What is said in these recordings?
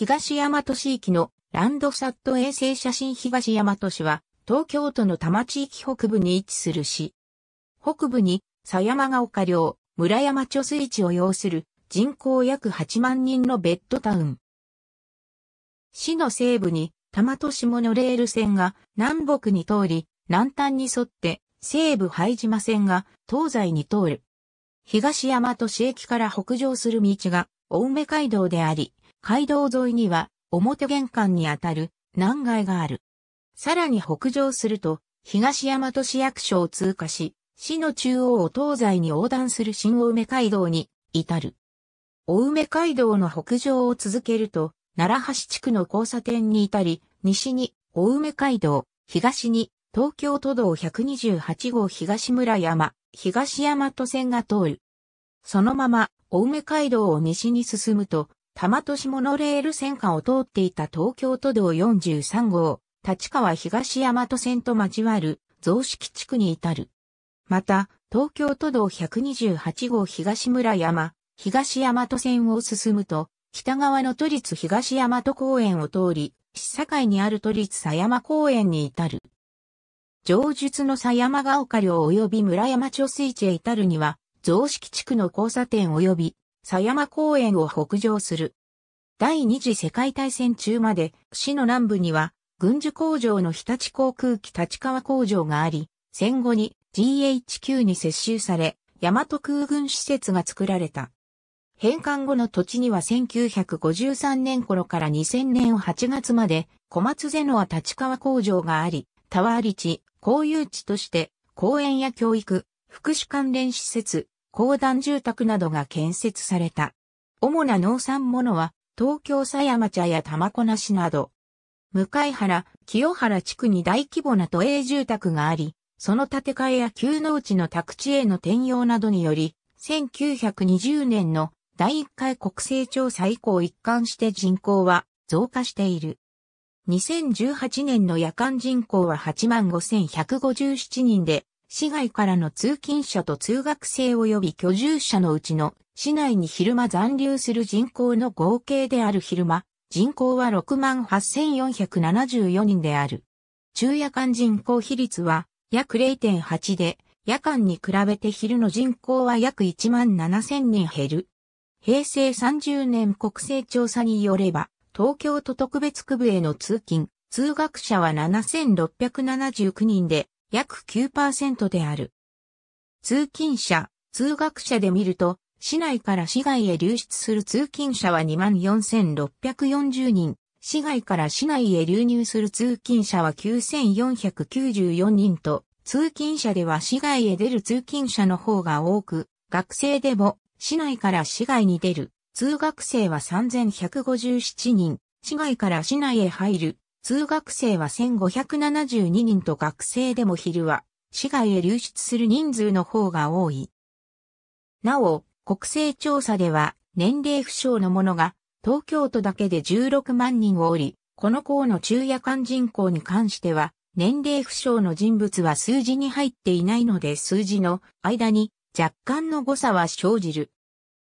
東大和市域のランドサット衛星写真東大和市は、東京都の多摩地域北部に位置する市。北部に、狭山が丘陵、村山貯水池を要する人口約8万人のベッドタウン。市の西部に、多摩都市モノレール線が南北に通り、南端に沿って西部拝島線が東西に通る。東大和市駅から北上する道が青梅街道であり、街道沿いには表玄関にあたる南街がある。さらに北上すると、東大和市役所を通過し、市の中央を東西に横断する新大梅街道に至る。大梅街道の北上を続けると、奈良橋地区の交差点に至り、西に大梅街道、東に東京都道128号東村山、東大和線が通る。そのまま大梅街道を西に進むと、多摩都市モノレール線下を通っていた東京都道43号、立川東大和線と交わる増式地区に至る。また、東京都道128号東村山、東大和線を進むと、北側の都立東大和公園を通り、市境にある都立狭山公園に至る。上述の狭山が丘陵及び村山貯水池へ至るには、増式地区の交差点及び狭山公園を北上する。第二次世界大戦中まで市の南部には軍需工場の日立航空機立川工場があり、戦後に GHQ に接収され、大和空軍施設が作られた。返還後の土地には1953年頃から2000年8月まで小松ゼノア立川工場があり、タワー立地、公有地として公園や教育、福祉関連施設、公団住宅などが建設された。主な農産物は、東京狭山茶や玉子なしなど、向原、清原地区に大規模な都営住宅があり、その建て替えや旧農地の宅地への転用などにより、1920年の第1回国勢調査以降一貫して人口は増加している。2018年の夜間人口は85,157人で、市外からの通勤者と通学生及び居住者のうちの市内に昼間残留する人口の合計である昼間、人口は68,474人である。昼夜間人口比率は約0.8で、夜間に比べて昼の人口は約17,000人減る。平成30年国勢調査によれば、東京都特別区部への通勤、通学者は7679人で、約9%である。通勤者、通学者で見ると、市内から市外へ流出する通勤者は24,640人、市外から市内へ流入する通勤者は9,494人と、通勤者では市外へ出る通勤者の方が多く、学生でも市内から市外に出る通学生は3157人、市外から市内へ入る通学生は1572人と学生でも昼は市外へ流出する人数の方が多い。なお、国勢調査では年齢不詳の者が東京都だけで16万人をおり、この項の中夜間人口に関しては年齢不詳の人物は数字に入っていないので数字の間に若干の誤差は生じる。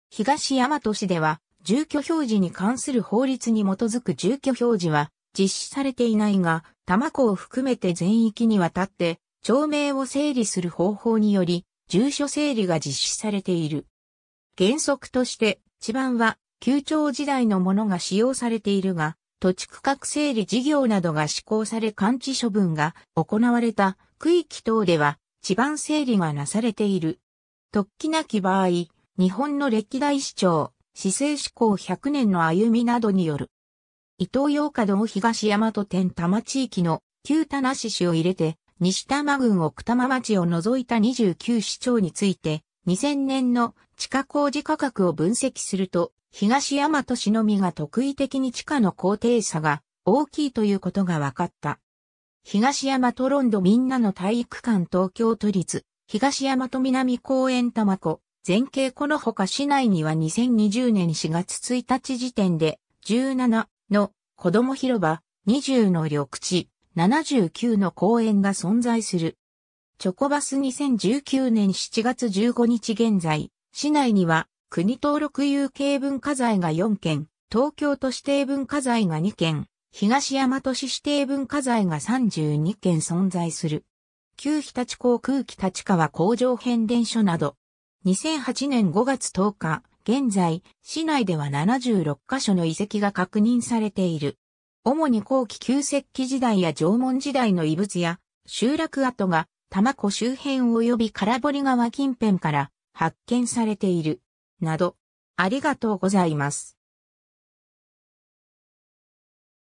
東大和市では住居表示に関する法律に基づく住居表示は実施されていないが、多摩湖を含めて全域にわたって、町名を整理する方法により、住所整理が実施されている。原則として、地盤は、旧庁時代のものが使用されているが、土地区画整理事業などが施行され完治処分が行われた区域等では、地盤整理がなされている。突起なき場合、日本の歴代市長、市政施行100年の歩みなどによる伊東洋華堂東大和店多摩地域の旧田無市を入れて、西多摩郡奥多摩町を除いた29市町について、2000年の地下工事価格を分析すると、東大和市のみが特異的に地下の高低差が大きいということが分かった。東大和ロンドみんなの体育館東京都立、東大和南公園玉子、全景このほか市内には2020年4月1日時点で17の子供広場、20の緑地、79の公園が存在する。チョコバス2019年7月15日現在、市内には国登録有形文化財が4件、東京都指定文化財が2件、東大和市指定文化財が32件存在する。旧日立航空機立川工場変電所など、2008年5月10日、現在、市内では76カ所の遺跡が確認されている。主に後期旧石器時代や縄文時代の遺物や、集落跡が、玉子周辺及び空堀川近辺から発見されている。など、ありがとうございます。